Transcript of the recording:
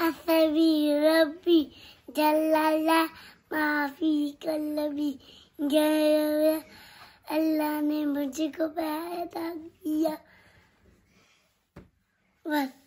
حسبي ربي جل الله ما في قلبي गए अल्लाह ने मुझको पैदा किया बस